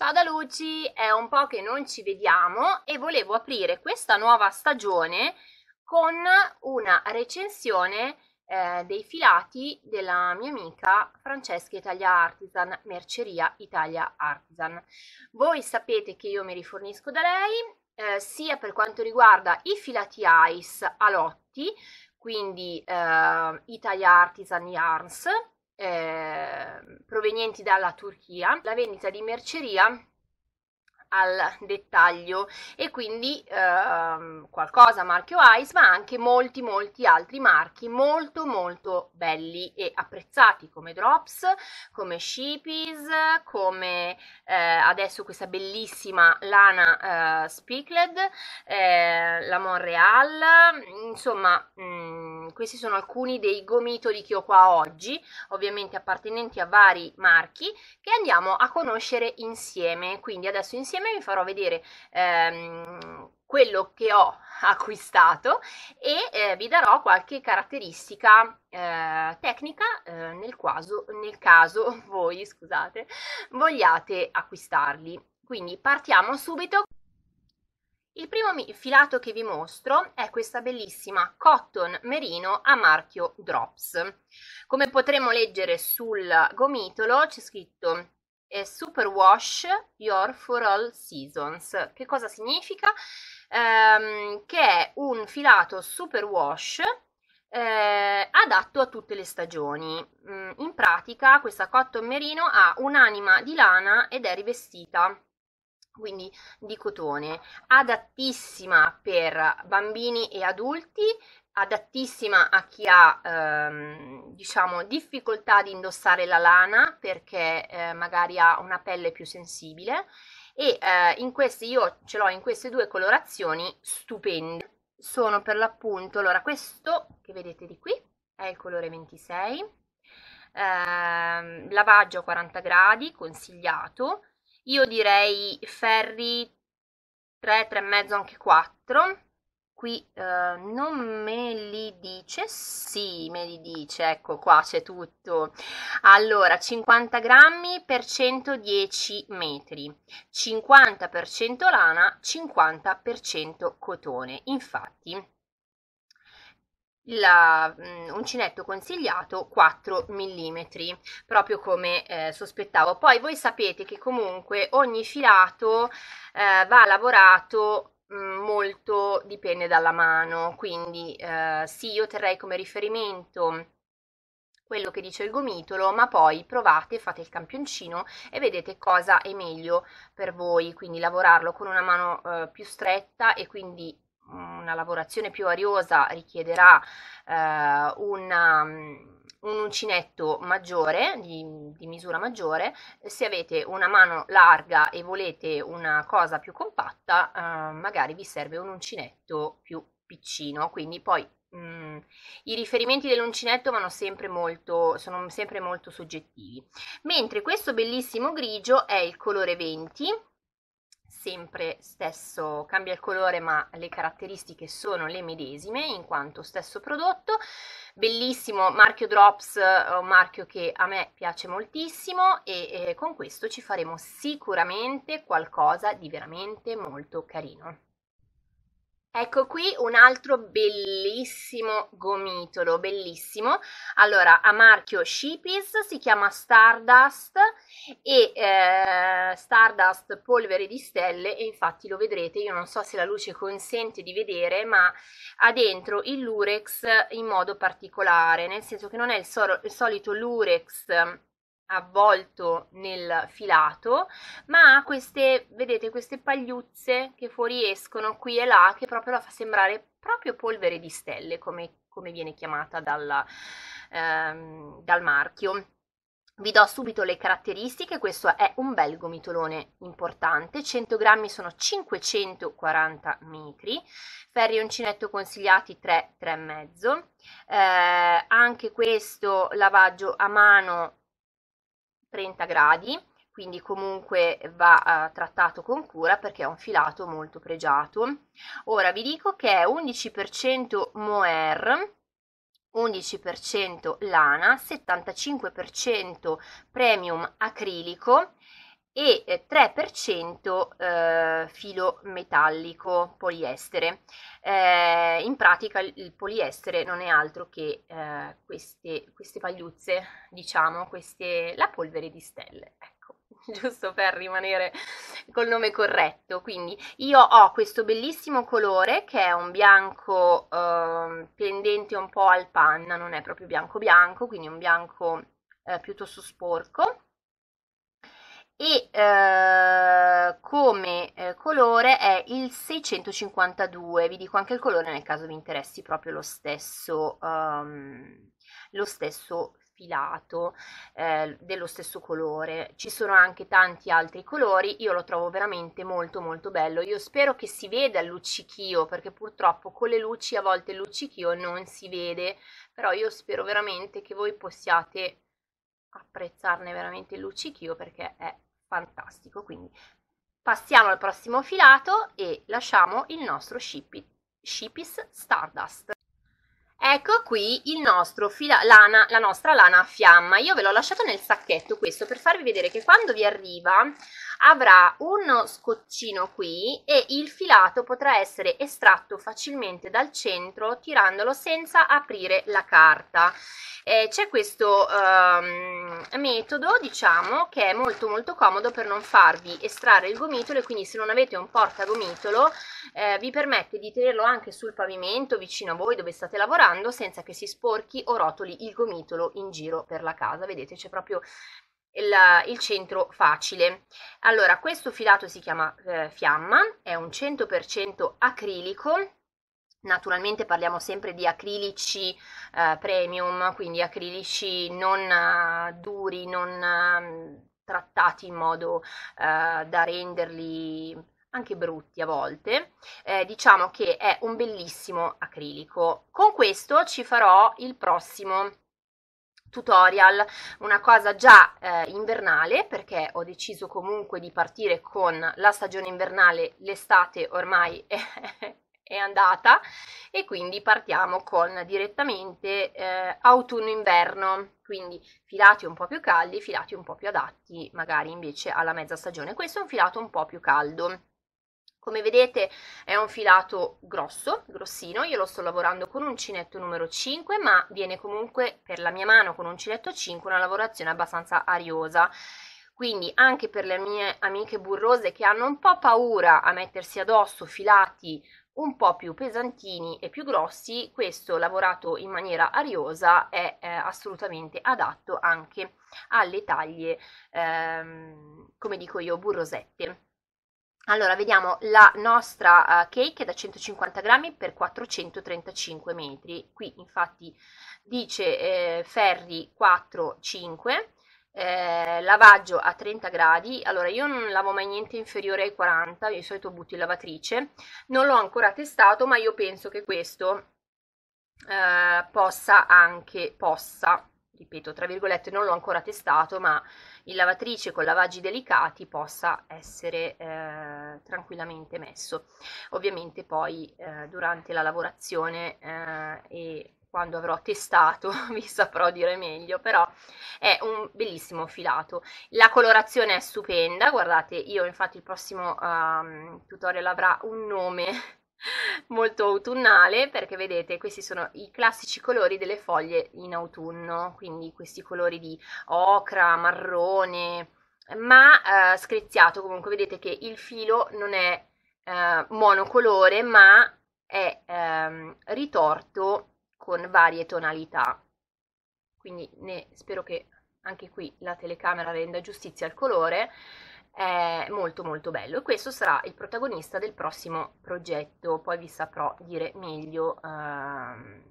Ciao da Luci, è un po' che non ci vediamo e volevo aprire questa nuova stagione con una recensione eh, dei filati della mia amica Francesca Italia Artisan, Merceria Italia Artisan. Voi sapete che io mi rifornisco da lei eh, sia per quanto riguarda i filati ice a lotti, quindi eh, Italia Artisan Yarns, eh, provenienti dalla Turchia, la vendita di merceria al dettaglio e quindi ehm, qualcosa marchio Ice ma anche molti molti altri marchi molto molto belli e apprezzati come Drops, come Sheepies, come eh, adesso questa bellissima lana eh, Spickled, eh, la Montreal, insomma mh, mm, Ehm, questi sono alcuni dei gomitoli che ho qua oggi, ovviamente appartenenti a vari marchi, che andiamo a conoscere insieme. Quindi adesso insieme vi farò vedere ehm, quello che ho acquistato e eh, vi darò qualche caratteristica eh, tecnica eh, nel, quaso, nel caso voi, scusate, vogliate acquistarli. Quindi partiamo subito il primo filato che vi mostro è questa bellissima cotton merino a marchio Drops. Come potremo leggere sul gomitolo c'è scritto Super Wash Your For All Seasons. Che cosa significa? Ehm, che è un filato super wash eh, adatto a tutte le stagioni. Mm, in pratica questa cotton merino ha un'anima di lana ed è rivestita quindi di cotone, adattissima per bambini e adulti, adattissima a chi ha ehm, diciamo difficoltà di indossare la lana perché eh, magari ha una pelle più sensibile e eh, in queste io ce l'ho in queste due colorazioni stupende sono per l'appunto allora questo che vedete di qui è il colore 26 eh, lavaggio a 40 gradi consigliato io direi ferri 3, 3 e mezzo, anche 4. Qui eh, non me li dice, sì, me li dice, ecco qua c'è tutto. Allora, 50 grammi per 110 metri, 50% per lana, 50% per cotone. Infatti, la, mm, uncinetto consigliato 4 mm proprio come eh, sospettavo poi voi sapete che comunque ogni filato eh, va lavorato mm, molto dipende dalla mano quindi eh, sì io terrei come riferimento quello che dice il gomitolo, ma poi provate, fate il campioncino e vedete cosa è meglio per voi, quindi lavorarlo con una mano eh, più stretta e quindi Mm, una lavorazione più ariosa richiederà eh, una, mm, un uncinetto maggiore, di, di, misura maggiore. Se avete una mano larga e volete una cosa più compatta, eh, magari vi serve un uncinetto più piccino, quindi poi Mm, i riferimenti dell'uncinetto vanno sempre molto, sono sempre molto soggettivi. Mentre questo bellissimo grigio è il colore 20 sempre stesso, cambia il colore ma le caratteristiche sono le medesime in quanto stesso prodotto, bellissimo marchio Drops, eh, un marchio che a me piace moltissimo e eh, con questo ci faremo sicuramente qualcosa di veramente molto carino. Ecco qui un altro bellissimo gomitolo, bellissimo. Allora, a marchio Shippies, si chiama Stardust e eh, Stardust polvere di stelle e infatti lo vedrete, io non so se la luce consente di vedere, ma ha dentro il lurex in modo particolare, nel senso che non è il, so il solito lurex avvolto nel filato ma ha queste vedete queste pagliuzze che fuoriescono qui e là che proprio la fa sembrare proprio polvere di stelle come, come viene chiamata dalla, ehm, dal marchio vi do subito le caratteristiche, questo è un bel gomitolone importante, 100 grammi sono 540 metri, ferri uncinetto consigliati 3, 3,5, eh, anche questo lavaggio a mano 30 gradi, quindi comunque va eh, trattato con cura perché è un filato molto pregiato. Ora vi dico che è 11% mohair 11% lana, 75% premium acrilico e 3% eh, eh filo metallico poliestere. Eh, in pratica il poliestere non è altro che eh, queste, queste pagliuzze, diciamo, queste, la polvere di stelle. Ecco giusto per rimanere col nome corretto. Quindi io ho questo bellissimo colore che è un bianco eh, pendente un po' al panna, non è proprio bianco bianco, quindi un bianco eh, piuttosto sporco e eh, come eh, colore è il 652 vi dico anche il colore nel caso vi interessi proprio lo stesso um, lo stesso filato eh, dello stesso colore ci sono anche tanti altri colori io lo trovo veramente molto molto bello io spero che si veda il luccichio perché purtroppo con le luci a volte il luccichio non si vede però io spero veramente che voi possiate apprezzarne veramente il luccichio perché è fantastico quindi passiamo al prossimo filato e lasciamo il nostro shipis stardust Ecco qui fila, lana, la nostra lana a fiamma. Io ve l'ho lasciato nel sacchetto questo per farvi vedere che quando vi arriva avrà uno scoccino qui e il filato potrà essere estratto facilmente dal centro tirandolo senza aprire la carta. Eh, c'è questo um, metodo diciamo che è molto molto comodo per non farvi estrarre il gomitolo e quindi se non avete un portagomitolo eh, vi permette di tenerlo anche sul pavimento vicino a voi dove state lavorando lavorando senza che si sporchi o rotoli il gomitolo in giro per la casa. Vedete, c'è proprio il, il, centro facile. Allora, questo filato si chiama eh, fiamma, è un 100% acrilico. Naturalmente parliamo sempre di acrilici eh, premium, quindi acrilici non eh, duri, non ehm, trattati in modo eh, da renderli anche brutti a volte, eh, diciamo che è un bellissimo acrilico. Con questo ci farò il prossimo tutorial, una cosa già eh, invernale perché ho deciso comunque di partire con la stagione invernale, l'estate ormai è, è andata e quindi partiamo con direttamente eh, autunno-inverno, quindi filati un po' più caldi, filati un po' più adatti magari invece alla mezza stagione, questo è un filato un po' più caldo. Come vedete è un filato grosso, grossino, io lo sto lavorando con uncinetto numero 5 ma viene comunque per la mia mano con uncinetto 5 una lavorazione abbastanza ariosa quindi anche per le mie amiche burrose che hanno un po' paura a mettersi addosso filati un po' più pesantini e più grossi, questo lavorato in maniera ariosa è eh, assolutamente adatto anche alle taglie, ehm, come dico io, burrosette. Allora, vediamo la nostra uh, cake da 150 grammi per 435 metri. Qui infatti dice eh, ferri 4, 5, eh, lavaggio a 30 gradi. Allora, io non lavo mai niente inferiore ai 40, di solito butto in lavatrice. Non l'ho ancora testato, ma io penso che questo eh, possa anche, possa, ripeto, tra virgolette, non l'ho ancora testato, ma in lavatrice con lavaggi delicati possa essere eh, tranquillamente messo. Ovviamente poi eh, durante la lavorazione eh, e quando avrò testato vi saprò dire meglio, però è un bellissimo filato. La colorazione è stupenda, guardate, io infatti il prossimo um, tutorial avrà un nome molto autunnale perché vedete questi sono i classici colori delle foglie in autunno quindi questi colori di ocra, marrone ma eh, screziato comunque vedete che il filo non è eh, monocolore ma è ehm, ritorto con varie tonalità quindi ne, spero che anche qui la telecamera renda giustizia al colore è molto molto bello e questo sarà il protagonista del prossimo progetto poi vi saprò dire meglio ehm,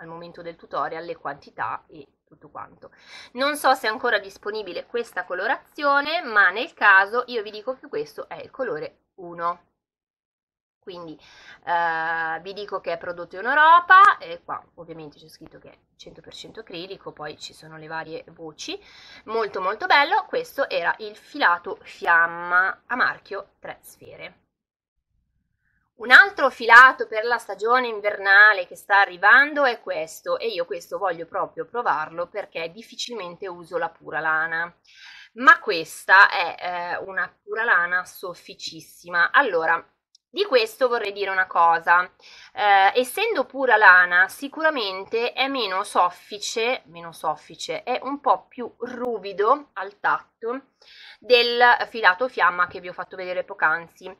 al momento del tutorial le quantità e tutto quanto non so se è ancora disponibile questa colorazione ma nel caso io vi dico che questo è il colore 1 quindi eh, vi dico che è prodotto in Europa e qua ovviamente c'è scritto che è 100% acrilico poi ci sono le varie voci molto molto bello questo era il filato fiamma a marchio 3 sfere un altro filato per la stagione invernale che sta arrivando è questo e io questo voglio proprio provarlo perché difficilmente uso la pura lana ma questa è eh, una pura lana sofficissima allora di questo vorrei dire una cosa, eh, essendo pura lana sicuramente è meno soffice, meno soffice, è un po' più ruvido al tatto del filato fiamma che vi ho fatto vedere poc'anzi,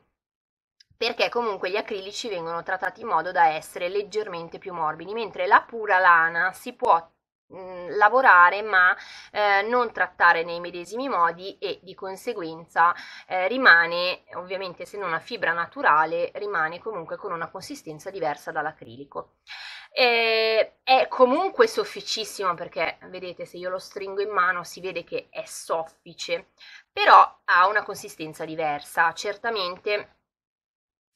perché comunque gli acrilici vengono trattati in modo da essere leggermente più morbidi, mentre la pura lana si può lavorare ma eh, non trattare nei medesimi modi e di conseguenza eh, rimane ovviamente se non una fibra naturale rimane comunque con una consistenza diversa dall'acrilico eh, è comunque sofficissimo perché vedete se io lo stringo in mano si vede che è soffice però ha una consistenza diversa certamente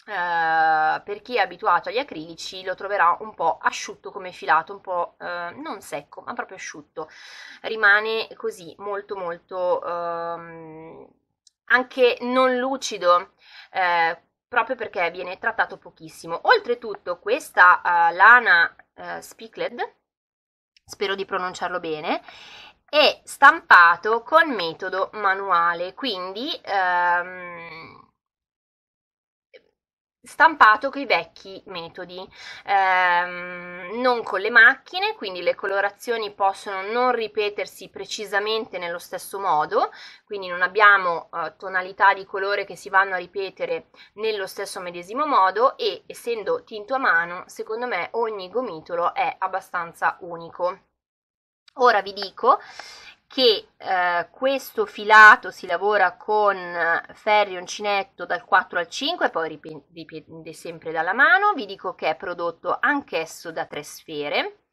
Uh, per chi è abituato agli acrilici lo troverà un po' asciutto come filato, un po' uh, non secco, ma proprio asciutto. Rimane così molto molto uh, anche non lucido. Eh, proprio perché viene trattato pochissimo. Oltretutto questa lana uh, Spickled, spero di pronunciarlo bene, è stampato con metodo manuale, quindi um, stampato con i vecchi metodi, ehm, non con le macchine, quindi le colorazioni possono non ripetersi precisamente nello stesso modo, quindi non abbiamo eh, tonalità di colore che si vanno a ripetere nello stesso medesimo modo e essendo tinto a mano, secondo me ogni gomitolo è abbastanza unico. Ora vi dico che eh, questo filato si lavora con eh, ferri uncinetto dal 4 al 5 poi dipende sempre dalla mano vi dico che è prodotto anch'esso da tre sfere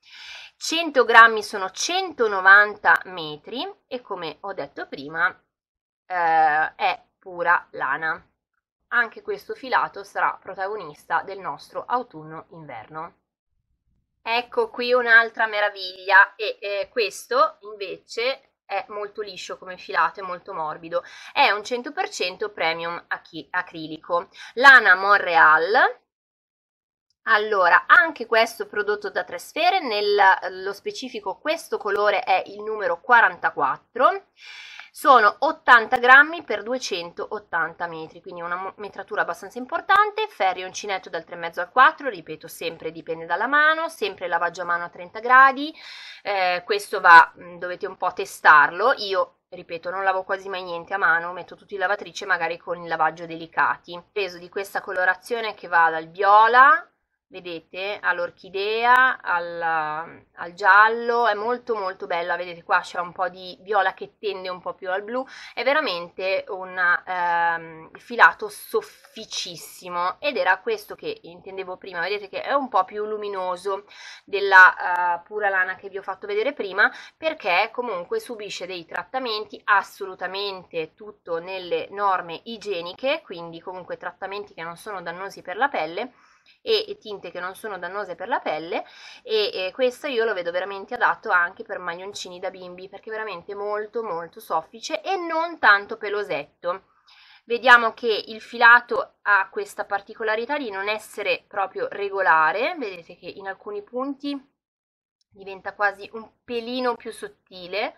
100 grammi sono 190 metri e come ho detto prima eh, è pura lana anche questo filato sarà protagonista del nostro autunno-inverno. Ecco qui un'altra meraviglia e eh, questo invece è molto liscio come filato e molto morbido. È un 100% premium achi- acrilico. Lana Monreal allora, anche questo prodotto da tre sfere, nello specifico questo colore è il numero 44, sono 80 grammi per 280 metri, quindi una metratura abbastanza importante, ferri uncinetto dal 3,5 al 4, ripeto sempre dipende dalla mano, sempre lavaggio a mano a 30 gradi, eh, questo va, mm, dovete un po' testarlo, io ripeto non lavo quasi mai niente a mano metto tutto in lavatrice magari con il lavaggio delicati peso di questa colorazione che va dal viola vedete all'orchidea, al, al, giallo, è molto molto bella, vedete qua c'è un po' di viola che tende un po' più al blu, è veramente un ehm, filato sofficissimo ed era questo che intendevo prima, vedete che è un po' più luminoso della eh, pura lana che vi ho fatto vedere prima perché comunque subisce dei trattamenti assolutamente tutto nelle norme igieniche, quindi comunque trattamenti che non sono dannosi per la pelle e tinte che non sono dannose per la pelle e eh, questo io lo vedo veramente adatto anche per maglioncini da bimbi perché è veramente molto molto soffice e non tanto pelosetto vediamo che il filato ha questa particolarità di non essere proprio regolare vedete che in alcuni punti diventa quasi un pelino più sottile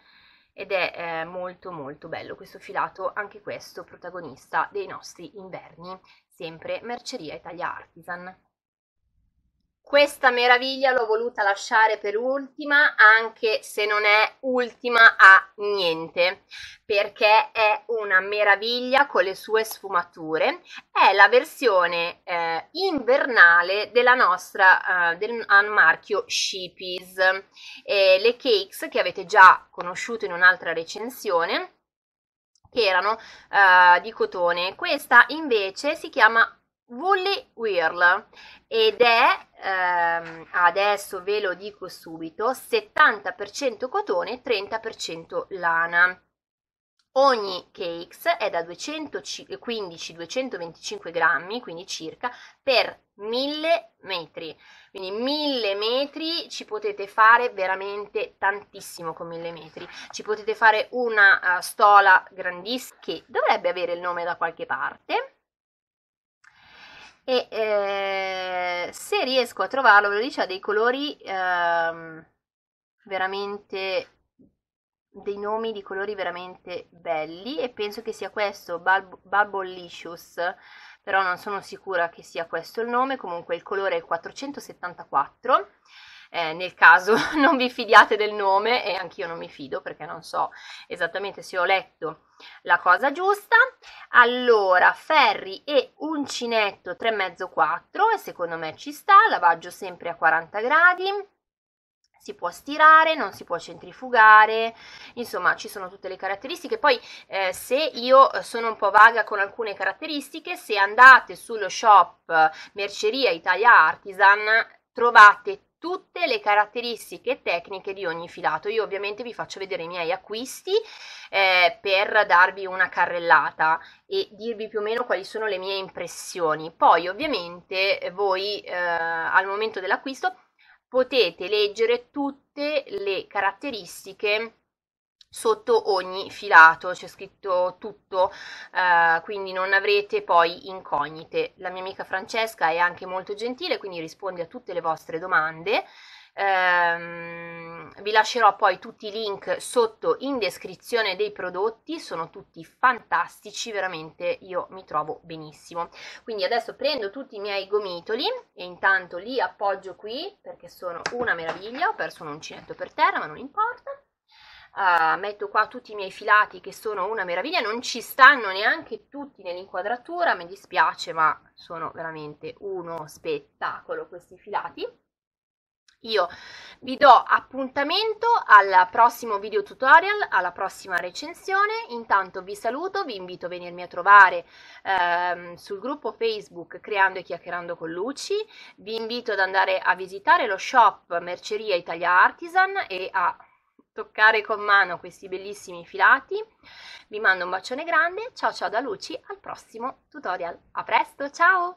ed è eh, molto molto bello questo filato anche questo protagonista dei nostri inverni sempre Merceria Italia Artisan. Questa meraviglia l'ho voluta lasciare per ultima, anche se non è ultima a niente, perché è una meraviglia con le sue sfumature. È la versione eh, invernale della nostra, eh, del marchio Sheepies, eh, le cakes che avete già conosciuto in un'altra recensione che erano uh, di cotone. Questa invece si chiama Woolly Whirl ed è, ehm, adesso ve lo dico subito, 70% cotone e 30% lana. Ogni cake è da 215-225 grammi, quindi circa, per 1000 metri. Quindi 1000 metri ci potete fare veramente tantissimo con 1000 metri. Ci potete fare una uh, stola grandissima che dovrebbe avere il nome da qualche parte. E eh, se riesco a trovarlo, ve lo dice, ha dei colori eh, veramente dei nomi di colori veramente belli e penso che sia questo Bub- Bubblicious però non sono sicura che sia questo il nome comunque il colore è il 474 eh, nel caso non vi fidiate del nome e anch'io non mi fido perché non so esattamente se ho letto la cosa giusta allora ferri e uncinetto 3,5 4 e secondo me ci sta lavaggio sempre a 40 gradi si può stirare, non si può centrifugare, insomma ci sono tutte le caratteristiche. Poi eh, se io eh, sono un po' vaga con alcune caratteristiche, se andate sullo shop eh, Merceria Italia Artisan trovate tutte le caratteristiche tecniche di ogni filato. Io ovviamente vi faccio vedere i miei acquisti eh, per darvi una carrellata e dirvi più o meno quali sono le mie impressioni. Poi ovviamente voi eh, al momento dell'acquisto potete leggere tutte le caratteristiche sotto ogni filato c'è scritto tutto eh, quindi non avrete poi incognite la mia amica Francesca è anche molto gentile quindi risponde a tutte le vostre domande Ehm, vi lascerò poi tutti i link sotto in descrizione dei prodotti, sono tutti fantastici, veramente io mi trovo benissimo. Quindi adesso prendo tutti i miei gomitoli e intanto li appoggio qui perché sono una meraviglia, ho perso un uncinetto per terra ma non importa. Uh, metto qua tutti i miei filati che sono una meraviglia, non ci stanno neanche tutti nell'inquadratura, mi dispiace ma sono veramente uno spettacolo questi filati. Io vi do appuntamento al prossimo video tutorial, alla prossima recensione. Intanto vi saluto, vi invito a venirmi a trovare ehm, sul gruppo Facebook Creando e Chiacchierando con Luci. Vi invito ad andare a visitare lo shop Merceria Italia Artisan e a toccare con mano questi bellissimi filati. Vi mando un bacione grande, ciao ciao da Luci, al prossimo tutorial. A presto, ciao!